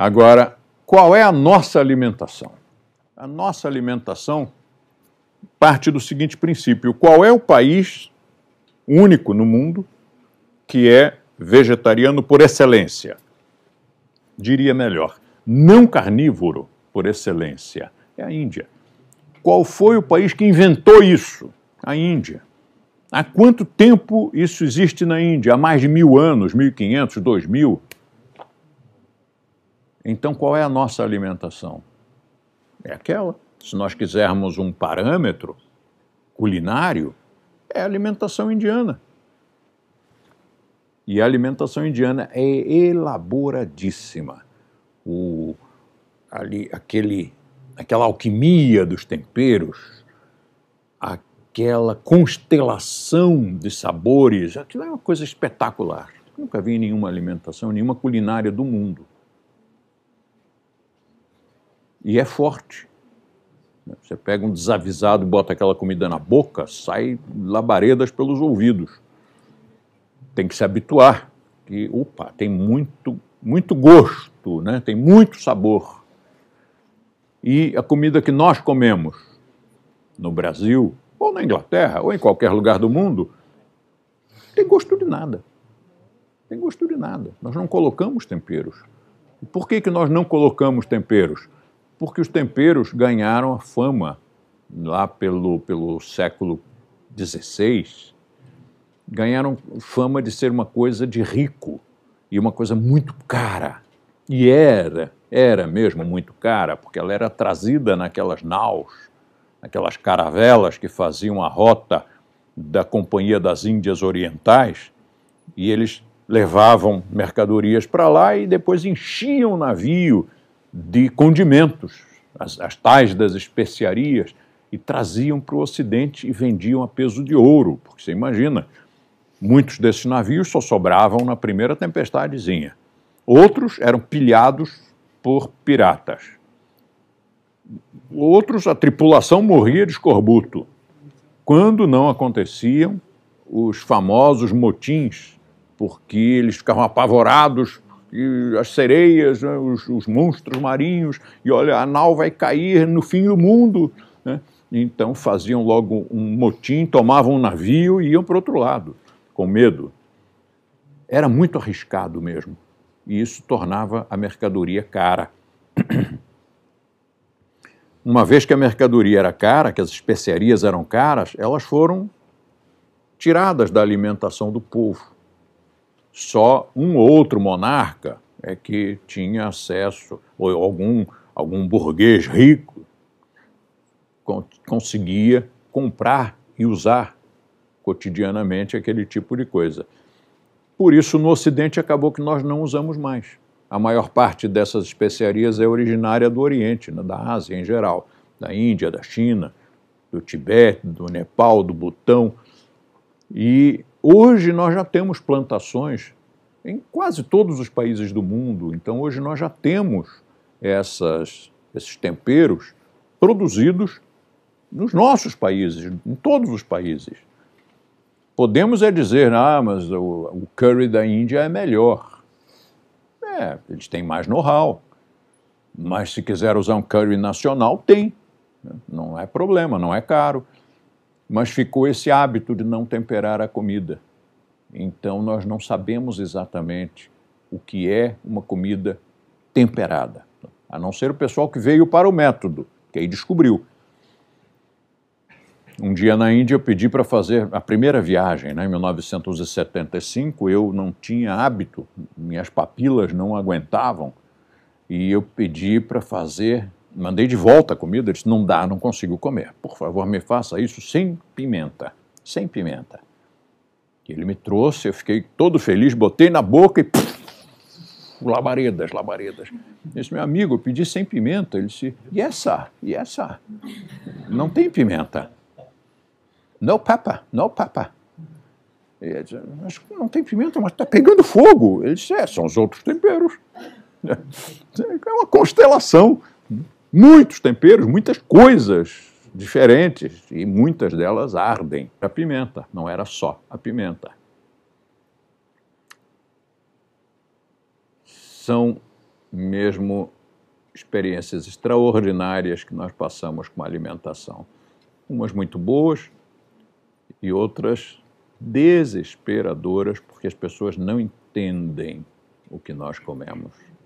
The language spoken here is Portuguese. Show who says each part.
Speaker 1: Agora, qual é a nossa alimentação? A nossa alimentação parte do seguinte princípio: qual é o país único no mundo que é vegetariano por excelência? Diria melhor, não carnívoro por excelência. É a Índia. Qual foi o país que inventou isso? A Índia. Há quanto tempo isso existe na Índia? Há mais de mil anos, 1500, 2000? Então, qual é a nossa alimentação? É aquela. Se nós quisermos um parâmetro culinário, é a alimentação indiana. E a alimentação indiana é elaboradíssima. O, ali, aquele, aquela alquimia dos temperos, aquela constelação de sabores, aquilo é uma coisa espetacular. Nunca vi em nenhuma alimentação, nenhuma culinária do mundo. E é forte. Você pega um desavisado, e bota aquela comida na boca, sai labaredas pelos ouvidos. Tem que se habituar. Que, opa, tem muito, muito gosto, né? tem muito sabor. E a comida que nós comemos no Brasil, ou na Inglaterra, ou em qualquer lugar do mundo, tem gosto de nada. Tem gosto de nada. Nós não colocamos temperos. por que, que nós não colocamos temperos? porque os temperos ganharam a fama lá pelo, pelo século XVI, ganharam fama de ser uma coisa de rico e uma coisa muito cara. E era, era mesmo muito cara, porque ela era trazida naquelas naus, naquelas caravelas que faziam a rota da Companhia das Índias Orientais, e eles levavam mercadorias para lá e depois enchiam o navio de condimentos, as, as tais das especiarias, e traziam para o Ocidente e vendiam a peso de ouro, porque você imagina, muitos desses navios só sobravam na primeira tempestadezinha. Outros eram pilhados por piratas. Outros, a tripulação morria de escorbuto. Quando não aconteciam os famosos motins, porque eles ficavam apavorados e as sereias, né, os, os, monstros marinhos, e olha, a nau vai cair no fim do mundo. Né? Então faziam logo um motim, tomavam um navio e iam para outro lado, com medo. Era muito arriscado mesmo, e isso tornava a mercadoria cara. Uma vez que a mercadoria era cara, que as especiarias eram caras, elas foram tiradas da alimentação do povo só um outro monarca é que tinha acesso, ou algum, algum burguês rico conseguia comprar e usar cotidianamente aquele tipo de coisa. Por isso, no Ocidente, acabou que nós não usamos mais. A maior parte dessas especiarias é originária do Oriente, né, da Ásia em geral, da Índia, da China, do Tibete, do Nepal, do Butão. E Hoje nós já temos plantações em quase todos os países do mundo, então hoje nós já temos essas, esses temperos produzidos nos nossos países, em todos os países. Podemos é dizer, ah, mas o, o curry da Índia é melhor. É, eles têm mais know-how. Mas se quiser usar um curry nacional, tem. Não é problema, não é caro mas ficou esse hábito de não temperar a comida. Então nós não sabemos exatamente o que é uma comida temperada, a não ser o pessoal que veio para o método, que aí descobriu. Um dia na Índia eu pedi para fazer a primeira viagem, né, em 1975, eu não tinha hábito, minhas papilas não aguentavam, e eu pedi para fazer mandei de volta a comida, ele disse, não dá, não consigo comer. Por favor, me faça isso sem pimenta, sem pimenta. Ele me trouxe, eu fiquei todo feliz, botei na boca e puf, labaredas, labaredas. Esse meu amigo, eu pedi sem pimenta. Ele disse, yes, sir, yes, sir. Não tem pimenta. No papa, no papa. Ele disse, mas não tem pimenta, mas está pegando fogo. Ele disse, é, são os outros temperos. É uma constelação muitos temperos, muitas coisas diferentes e muitas delas ardem. A pimenta, não era só a pimenta. São mesmo experiências extraordinárias que nós passamos com a alimentação. Umas muito boas e outras desesperadoras, porque as pessoas não entendem o que nós comemos.